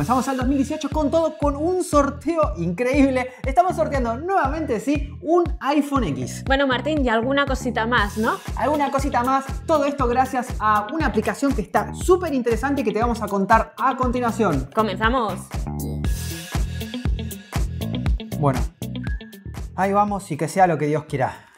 comenzamos al 2018 con todo, con un sorteo increíble. Estamos sorteando nuevamente, sí, un iPhone X. Bueno, Martín, y alguna cosita más, ¿no? Alguna cosita más. Todo esto gracias a una aplicación que está súper interesante y que te vamos a contar a continuación. Comenzamos. Bueno, ahí vamos y que sea lo que Dios quiera.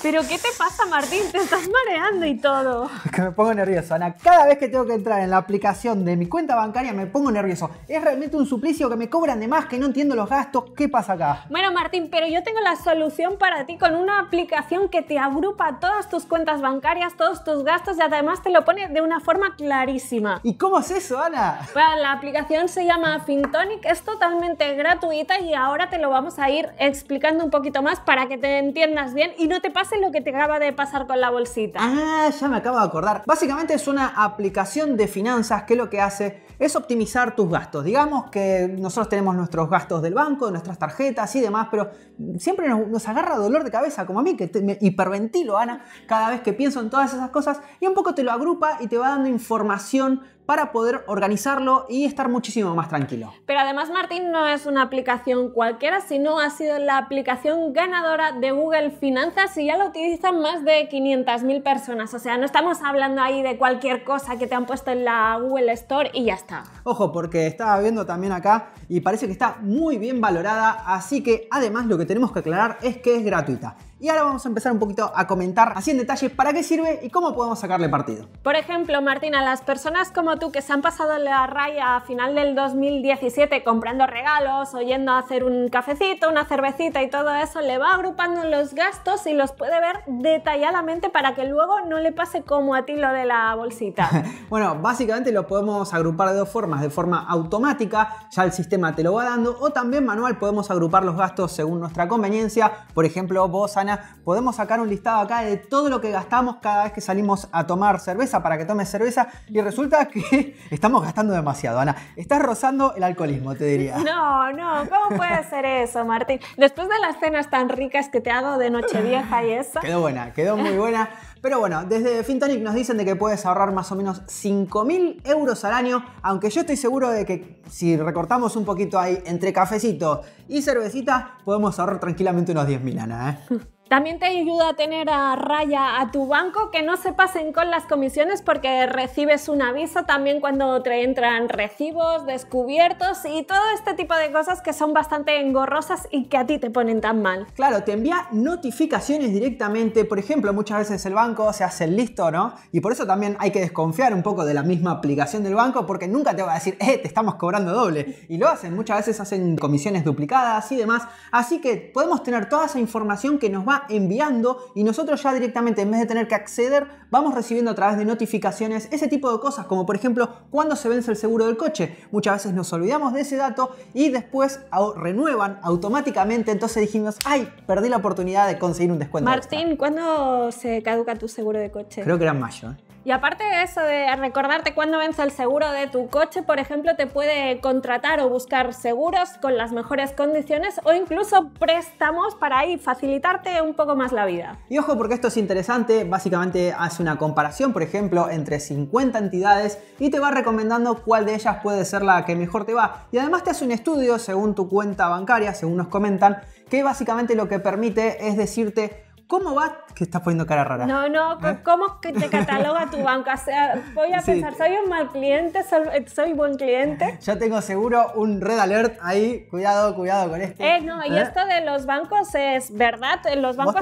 ¿Pero qué te pasa, Martín? Te estás mareando y todo. Que me pongo nervioso, Ana. Cada vez que tengo que entrar en la aplicación de mi cuenta bancaria me pongo nervioso. Es realmente un suplicio que me cobran de más, que no entiendo los gastos. ¿Qué pasa acá? Bueno, Martín, pero yo tengo la solución para ti con una aplicación que te agrupa todas tus cuentas bancarias, todos tus gastos y además te lo pone de una forma clarísima. ¿Y cómo es eso, Ana? Bueno, la aplicación se llama FinTonic, es totalmente gratuita y ahora te lo vamos a ir explicando un poquito más para que te entiendas bien y no te pases lo que te acaba de pasar con la bolsita. Ah, ya me acabo de acordar. Básicamente es una aplicación de finanzas que lo que hace es optimizar tus gastos. Digamos que nosotros tenemos nuestros gastos del banco, nuestras tarjetas y demás, pero siempre nos, agarra dolor de cabeza, como a mí, que hiperventilo, Ana, cada vez que pienso en todas esas cosas, y un poco te lo agrupa y te va dando información para poder organizarlo y estar muchísimo más tranquilo. Pero además Martín no es una aplicación cualquiera, sino ha sido la aplicación ganadora de Google Finanzas y ya la utilizan más de 500.000 personas. O sea, no estamos hablando ahí de cualquier cosa que te han puesto en la Google Store y ya está. Ojo, porque estaba viendo también acá y parece que está muy bien valorada, así que además lo que tenemos que aclarar es que es gratuita. Y ahora vamos a empezar un poquito a comentar así en detalle para qué sirve y cómo podemos sacarle partido. Por ejemplo, Martina, las personas como tú que se han pasado la raya a final del 2017 comprando regalos oyendo a hacer un cafecito, una cervecita y todo eso, le va agrupando los gastos y los puede ver detalladamente para que luego no le pase como a ti lo de la bolsita. bueno, básicamente lo podemos agrupar de dos formas, de forma automática, ya el sistema te lo va dando, o también manual podemos agrupar los gastos según nuestra conveniencia. Por ejemplo, vos, Podemos sacar un listado acá de todo lo que gastamos cada vez que salimos a tomar cerveza para que tome cerveza y resulta que estamos gastando demasiado, Ana. Estás rozando el alcoholismo, te diría. No, no, ¿cómo puede ser eso, Martín? Después de las cenas tan ricas que te hago de Nochevieja y eso. Quedó buena, quedó muy buena. Pero bueno, desde Fintonic nos dicen de que puedes ahorrar más o menos 5.000 euros al año, aunque yo estoy seguro de que si recortamos un poquito ahí entre cafecito y cervecita, podemos ahorrar tranquilamente unos 10.000, Ana. ¿eh? También te ayuda a tener a raya a tu banco que no se pasen con las comisiones porque recibes un aviso también cuando te entran recibos, descubiertos y todo este tipo de cosas que son bastante engorrosas y que a ti te ponen tan mal. Claro, te envía notificaciones directamente, por ejemplo, muchas veces el banco se hace listo, ¿no? Y por eso también hay que desconfiar un poco de la misma aplicación del banco porque nunca te va a decir, eh, te estamos cobrando doble. Y lo hacen, muchas veces hacen comisiones duplicadas y demás. Así que podemos tener toda esa información que nos va enviando y nosotros ya directamente en vez de tener que acceder vamos recibiendo a través de notificaciones ese tipo de cosas como por ejemplo cuando se vence el seguro del coche. Muchas veces nos olvidamos de ese dato y después renuevan automáticamente entonces dijimos ay perdí la oportunidad de conseguir un descuento. Martín, ¿cuándo se caduca tu seguro de coche? Creo que era en mayo. ¿eh? Y aparte de eso, de recordarte cuándo vence el seguro de tu coche, por ejemplo, te puede contratar o buscar seguros con las mejores condiciones o incluso préstamos para ahí facilitarte un poco más la vida. Y ojo porque esto es interesante, básicamente hace una comparación, por ejemplo, entre 50 entidades y te va recomendando cuál de ellas puede ser la que mejor te va. Y además te hace un estudio según tu cuenta bancaria, según nos comentan, que básicamente lo que permite es decirte ¿cómo va? Que estás poniendo cara rara. No, no, ¿Eh? ¿cómo que te cataloga tu banco? O sea, voy a pensar, ¿soy un mal cliente? ¿Soy, buen cliente? Yo tengo seguro un red alert ahí, cuidado, cuidado con esto. Eh, no, y ¿Eh? esto de los bancos es verdad. Los bancos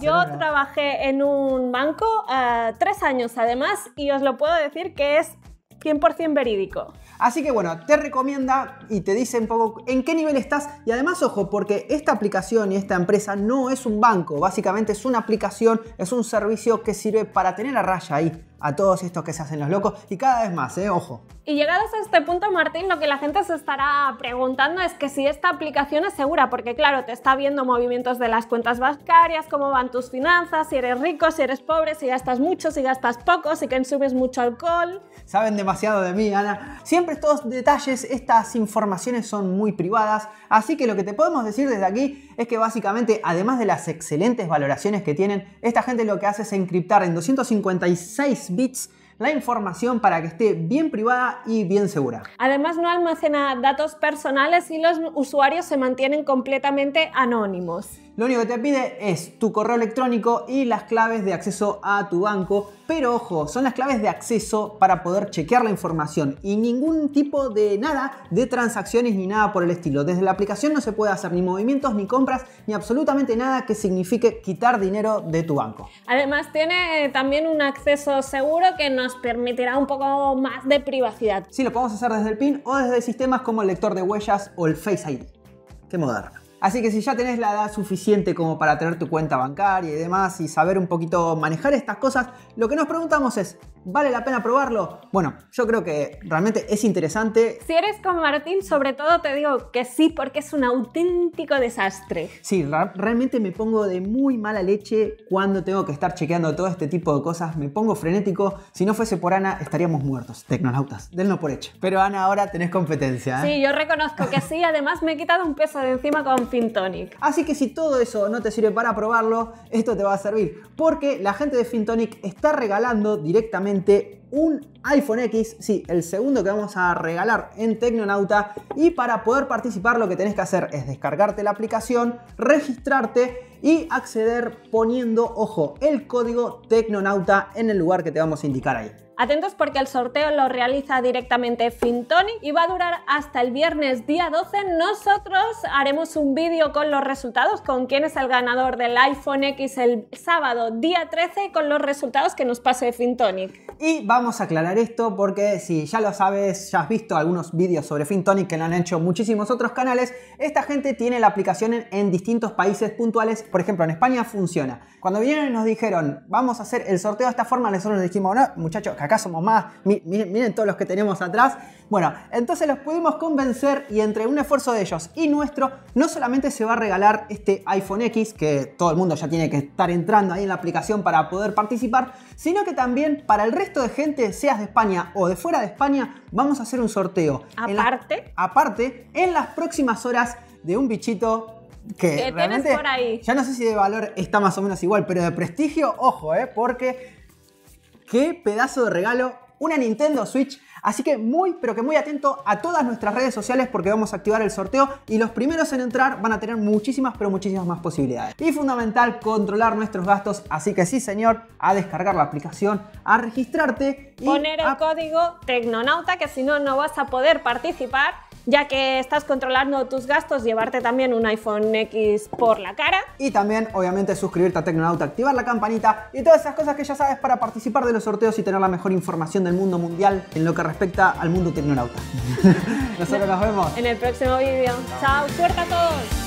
yo trabajé en un banco ah, tres años además y os lo puedo decir que es 100% verídico. Así que bueno, te recomienda y te dice un poco en qué nivel estás. Y además, ojo, porque esta aplicación y esta empresa no es un banco, básicamente es una aplicación, es un servicio que sirve para tener a raya ahí a todos estos que se hacen los locos y cada vez más, ¿eh? Ojo. Y llegados a este punto, Martín, lo que la gente se estará preguntando es que si esta aplicación es segura, porque claro, te está viendo movimientos de las cuentas bancarias, cómo van tus finanzas, si eres rico, si eres pobre, si gastas mucho, si gastas poco, si consumes mucho alcohol. Saben demasiado de mí, Ana. Siempre estos detalles, estas informaciones son muy privadas, así que lo que te podemos decir desde aquí es que básicamente, además de las excelentes valoraciones que tienen, esta gente lo que hace es encriptar en 256 bits la información para que esté bien privada y bien segura. Además no almacena datos personales y los usuarios se mantienen completamente anónimos. Lo único que te pide es tu correo electrónico y las claves de acceso a tu banco pero ojo, son las claves de acceso para poder chequear la información y ningún tipo de nada de transacciones ni nada por el estilo. Desde la aplicación no se puede hacer ni movimientos, ni compras, ni absolutamente nada que signifique quitar dinero de tu banco. Además, tiene eh, también un acceso seguro que nos permitirá un poco más de privacidad. Sí, lo podemos hacer desde el PIN o desde sistemas como el lector de huellas o el Face ID. Qué moderno. Así que si ya tenés la edad suficiente como para tener tu cuenta bancaria y demás y saber un poquito manejar estas cosas, lo que nos preguntamos es, ¿Vale la pena probarlo? Bueno, yo creo que realmente es interesante. Si eres como Martín, sobre todo te digo que sí, porque es un auténtico desastre. Sí, realmente me pongo de muy mala leche cuando tengo que estar chequeando todo este tipo de cosas. Me pongo frenético. Si no fuese por Ana, estaríamos muertos, tecnonautas. no por hecho. Pero Ana, ahora tenés competencia. ¿eh? Sí, yo reconozco que sí. Además, me he quitado un peso de encima con Fintonic. Así que si todo eso no te sirve para probarlo, esto te va a servir. Porque la gente de Fintonic está regalando directamente un iPhone X, sí, el segundo que vamos a regalar en Tecnonauta. Y para poder participar lo que tenés que hacer es descargarte la aplicación, registrarte y acceder poniendo, ojo, el código Tecnonauta en el lugar que te vamos a indicar ahí. Atentos porque el sorteo lo realiza directamente Fintonic y va a durar hasta el viernes día 12. Nosotros haremos un vídeo con los resultados, con quién es el ganador del iPhone X el sábado día 13 con los resultados que nos pase Fintonic. Y vamos a aclarar esto porque si ya lo sabes, ya has visto algunos vídeos sobre Fintonic que lo han hecho muchísimos otros canales, esta gente tiene la aplicación en distintos países puntuales por ejemplo, en España funciona. Cuando vinieron y nos dijeron, vamos a hacer el sorteo de esta forma, nosotros les dijimos, no, muchachos, que acá somos más, miren, todos los que tenemos atrás. Bueno, entonces los pudimos convencer y entre un esfuerzo de ellos y nuestro, no solamente se va a regalar este iPhone X, que todo el mundo ya tiene que estar entrando ahí en la aplicación para poder participar, sino que también para el resto de gente, seas de España o de fuera de España, vamos a hacer un sorteo. Aparte. aparte, en las próximas horas de un bichito que, eh, por ahí. Ya no sé si de valor está más o menos igual, pero de prestigio, ojo, ¿eh? Porque qué pedazo de regalo, una Nintendo Switch. Así que muy, pero que muy atento a todas nuestras redes sociales porque vamos a activar el sorteo y los primeros en entrar van a tener muchísimas, pero muchísimas más posibilidades. Y fundamental, controlar nuestros gastos. Así que sí, señor, a descargar la aplicación, a registrarte. Y Poner el código Tecnonauta, que si no, no vas a poder participar ya que estás controlando tus gastos, llevarte también un iPhone X por la cara. Y también, obviamente, suscribirte a Tecnonauta, activar la campanita y todas esas cosas que ya sabes para participar de los sorteos y tener la mejor información del mundo mundial en lo que respecta al mundo Tecnonauta. Nosotros nos vemos. En el próximo vídeo. Chao, suerte a todos.